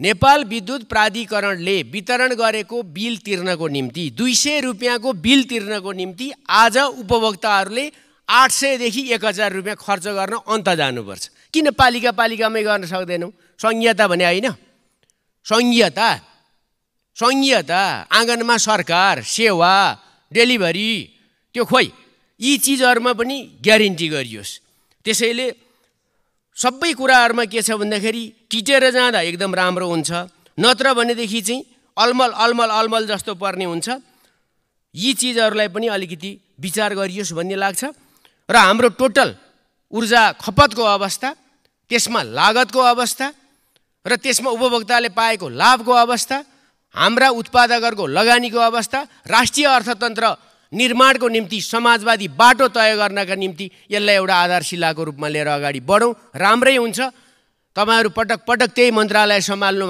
नेपाल विद्युत प्राधिकरणले वितरण गरेको बिल तिर्नको निम्ति दुई सय रुपियाँको बिल तिर्नको निम्ति आज उपभोक्ताहरूले आठ सयदेखि एक हजार रुपियाँ खर्च गर्न अन्त जानुपर्छ किन पालिका पालिकामै गर्न सक्दैनौँ सङ्घीयता भने होइन सङ्घीयता सङ्घीयता आँगनमा सरकार सेवा डेलिभरी त्यो खोइ यी चिजहरूमा पनि ग्यारेन्टी गरियोस् त्यसैले सबै कुराहरूमा के छ भन्दाखेरि टिटेर जाँदा एकदम राम्रो हुन्छ नत्र भनेदेखि चाहिँ अलमल अलमल अलमल जस्तो पर्ने हुन्छ यी चिजहरूलाई पनि अलिकति विचार गरियोस् भन्ने लाग्छ र हाम्रो टोटल ऊर्जा खपतको अवस्था त्यसमा लागतको अवस्था र त्यसमा उपभोक्ताले पाएको लाभको अवस्था हाम्रा उत्पादकहरूको लगानीको अवस्था राष्ट्रिय अर्थतन्त्र निर्माणको निम्ति समाजवादी बाटो तय गर्नका निम्ति यसलाई एउटा आधारशिलाको रूपमा लिएर अगाडि बढौँ राम्रै हुन्छ तपाईँहरू पटक पटक त्यही मन्त्रालय सम्हाल्नु